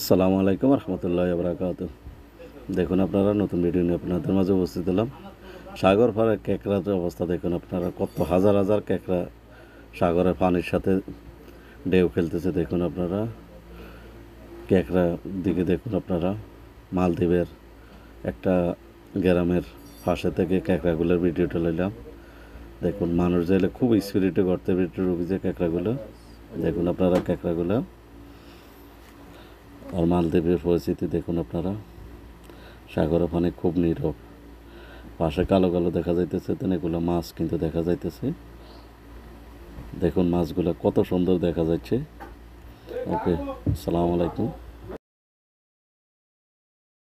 আসসালামু আলাইকুম রহমতুল্লাহ আবরাকাত দেখুন আপনারা নতুন ভিডিও নিয়ে আপনাদের মাঝে উপস্থিত হলাম সাগর পাড়ে কেঁকড়ার অবস্থা দেখুন আপনারা কত হাজার হাজার ক্যাঁকড়া সাগরের পানির সাথে ডেউ খেলতেছে দেখুন আপনারা ক্যাঁকড়া দিকে দেখুন আপনারা মালদ্বীপের একটা গ্রামের পাশে থেকে ক্যাঁকড়াগুলোর ভিডিওটা নিলাম দেখুন মানুষ যাইলে খুব স্পিরিটে গর্তে ভিডিও রুগী ক্যাঁকড়াগুলো কেঁকড়াগুলো দেখুন আপনারা কেঁকড়াগুলো আর মালদ্বীপের পরিস্থিতি দেখুন আপনারা সাগর ওখানে খুব নীরব পাশে কালো কালো দেখা যাইতেছে তেন এগুলো মাছ কিন্তু দেখা যাইতেছে দেখুন মাছগুলো কত সুন্দর দেখা যাচ্ছে ওকে সালাম আলাইকুম